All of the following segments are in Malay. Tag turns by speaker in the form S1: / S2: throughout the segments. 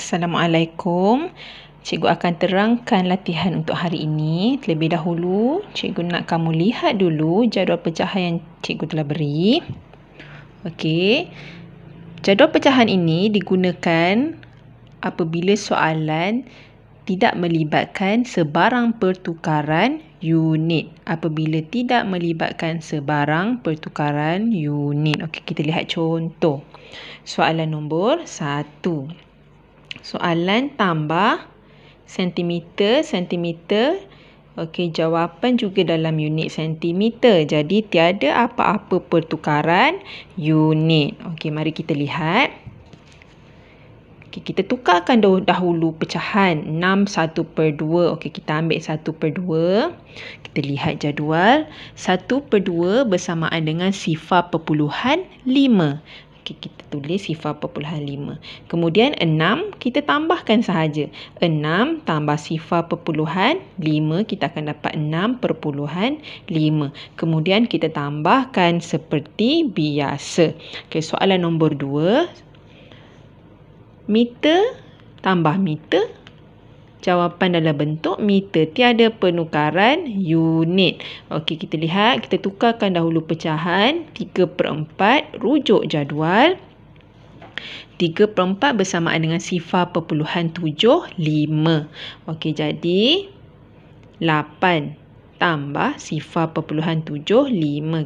S1: Assalamualaikum. Cikgu akan terangkan latihan untuk hari ini. Terlebih dahulu, cikgu nak kamu lihat dulu jadual pecahan yang cikgu telah beri. Okey. Jadual pecahan ini digunakan apabila soalan tidak melibatkan sebarang pertukaran unit. Apabila tidak melibatkan sebarang pertukaran unit. Okey, kita lihat contoh. Soalan nombor satu. Soalan tambah sentimeter, sentimeter. Okey, jawapan juga dalam unit sentimeter. Jadi, tiada apa-apa pertukaran unit. Okey, mari kita lihat. Okey, kita tukarkan dahulu pecahan 6 1 2. Okey, kita ambil 1 per 2. Kita lihat jadual. 1 per 2 bersamaan dengan sifar perpuluhan Okey, kita tulis sifar perpuluhan 5. Kemudian 6 kita tambahkan sahaja. 6 tambah sifar perpuluhan 5 kita akan dapat 6 perpuluhan 5. Kemudian kita tambahkan seperti biasa. Okey, soalan nombor 2. Meter tambah meter Jawapan dalam bentuk meter tiada penukaran unit. Okey, kita lihat. Kita tukarkan dahulu pecahan. 3 per 4 rujuk jadual. 3 per 4 bersamaan dengan sifar perpuluhan 7, 5. Okey, jadi 8 tambah sifar perpuluhan 75.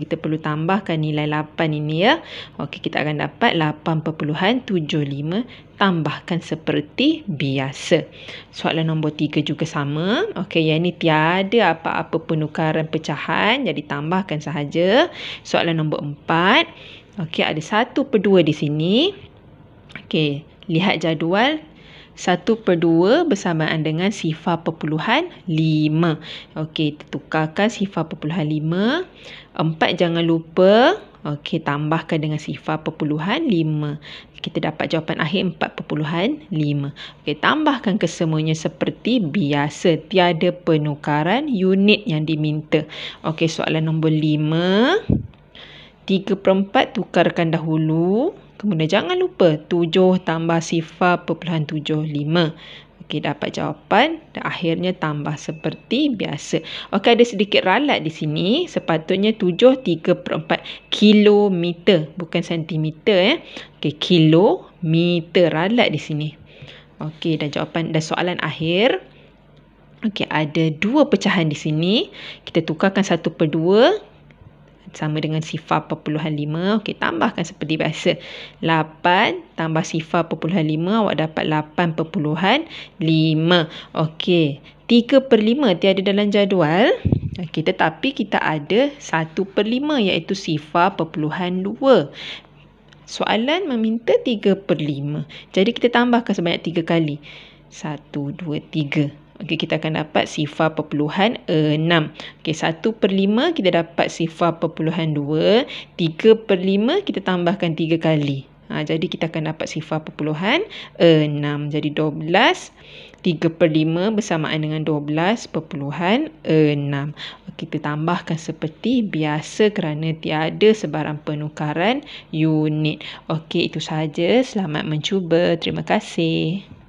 S1: Kita perlu tambahkan nilai 8 ini ya. Okey, kita akan dapat 8.75 tambahkan seperti biasa. Soalan nombor 3 juga sama. Okey, yang ini tiada apa-apa penukaran pecahan. Jadi, tambahkan sahaja. Soalan nombor 4. Okey, ada satu per 2 di sini. Okey, lihat jadual 1 per 2 bersamaan dengan sifar perpuluhan 5. Okey, tukarkan sifar perpuluhan 5. 4 jangan lupa. Okey, tambahkan dengan sifar perpuluhan 5. Kita dapat jawapan akhir 4 perpuluhan 5. Okey, tambahkan kesemuanya seperti biasa. Tiada penukaran unit yang diminta. Okey, soalan nombor 5. 3 per 4 tukarkan dahulu. Kemudian jangan lupa 7 tambah sifar perpuluhan 75. Okey, dapat jawapan dan akhirnya tambah seperti biasa. Okey, ada sedikit ralat di sini. Sepatutnya 7, 3 per 4 kilometer. Bukan sentimeter ya. Eh. Okey, kilometer ralat di sini. Okey, dan jawapan dan soalan akhir. Okey, ada dua pecahan di sini. Kita tukarkan satu per dua sama dengan sifar perpuluhan lima. Okey, tambahkan seperti biasa. 8 tambah sifar perpuluhan lima, awak dapat 8 perpuluhan lima. Okey, 3 per 5 tiada dalam jadual. Okey, tetapi kita ada 1 per 5 iaitu sifar perpuluhan dua. Soalan meminta 3 per 5. Jadi kita tambahkan sebanyak 3 kali. 1, 2, 3. Okey, kita akan dapat sifar perpuluhan 6. Okey, 1 per 5 kita dapat sifar perpuluhan 2. 3 per 5 kita tambahkan 3 kali. Ha, jadi kita akan dapat sifar perpuluhan 6. Jadi 12, 3 per 5 bersamaan dengan 12 perpuluhan 6. Okay, kita tambahkan seperti biasa kerana tiada sebarang penukaran unit. Okey, itu sahaja. Selamat mencuba. Terima kasih.